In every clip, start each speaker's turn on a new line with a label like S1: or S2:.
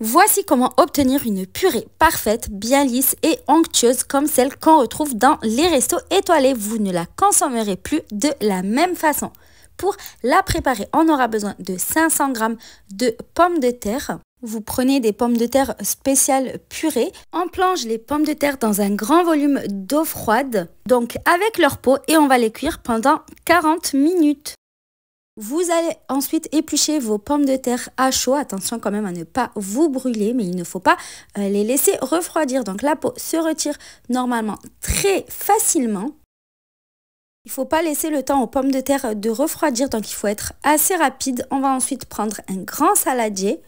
S1: Voici comment obtenir une purée parfaite, bien lisse et onctueuse comme celle qu'on retrouve dans les restos étoilés. Vous ne la consommerez plus de la même façon. Pour la préparer, on aura besoin de 500 g de pommes de terre. Vous prenez des pommes de terre spéciales purées. On plonge les pommes de terre dans un grand volume d'eau froide, donc avec leur peau, et on va les cuire pendant 40 minutes. Vous allez ensuite éplucher vos pommes de terre à chaud. Attention quand même à ne pas vous brûler, mais il ne faut pas euh, les laisser refroidir. Donc la peau se retire normalement très facilement. Il ne faut pas laisser le temps aux pommes de terre de refroidir, donc il faut être assez rapide. On va ensuite prendre un grand saladier.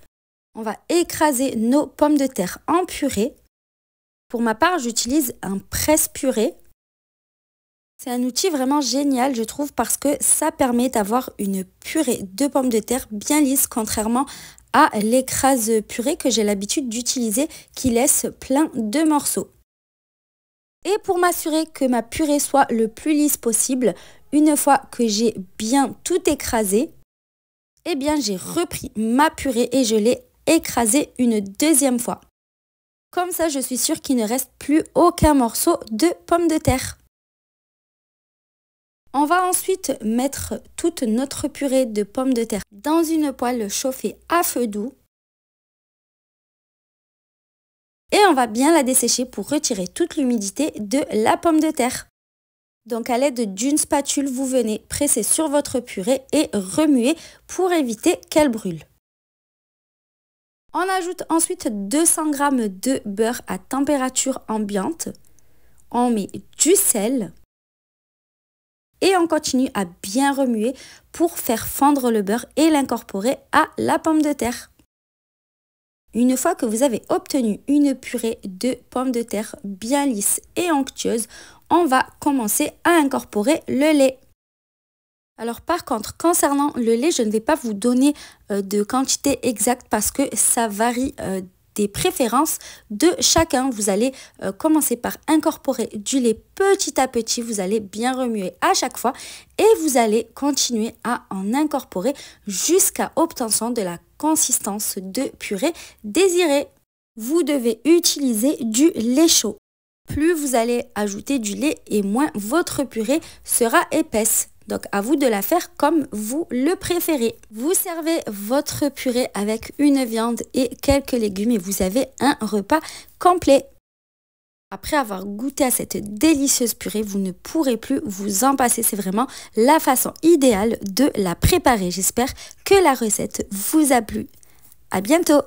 S1: On va écraser nos pommes de terre en purée. Pour ma part, j'utilise un presse-purée c'est un outil vraiment génial, je trouve, parce que ça permet d'avoir une purée de pommes de terre bien lisse, contrairement à l'écrase purée que j'ai l'habitude d'utiliser, qui laisse plein de morceaux. Et pour m'assurer que ma purée soit le plus lisse possible, une fois que j'ai bien tout écrasé, eh bien j'ai repris ma purée et je l'ai écrasée une deuxième fois. Comme ça, je suis sûre qu'il ne reste plus aucun morceau de pommes de terre. On va ensuite mettre toute notre purée de pommes de terre dans une poêle chauffée à feu doux. Et on va bien la dessécher pour retirer toute l'humidité de la pomme de terre. Donc à l'aide d'une spatule, vous venez presser sur votre purée et remuer pour éviter qu'elle brûle. On ajoute ensuite 200 g de beurre à température ambiante. On met du sel et on continue à bien remuer pour faire fondre le beurre et l'incorporer à la pomme de terre. Une fois que vous avez obtenu une purée de pommes de terre bien lisse et onctueuse, on va commencer à incorporer le lait. Alors par contre, concernant le lait, je ne vais pas vous donner euh, de quantité exacte parce que ça varie euh, des préférences de chacun. Vous allez euh, commencer par incorporer du lait petit à petit, vous allez bien remuer à chaque fois et vous allez continuer à en incorporer jusqu'à obtention de la consistance de purée désirée. Vous devez utiliser du lait chaud. Plus vous allez ajouter du lait et moins votre purée sera épaisse. Donc à vous de la faire comme vous le préférez. Vous servez votre purée avec une viande et quelques légumes et vous avez un repas complet. Après avoir goûté à cette délicieuse purée, vous ne pourrez plus vous en passer. C'est vraiment la façon idéale de la préparer. J'espère que la recette vous a plu. À bientôt!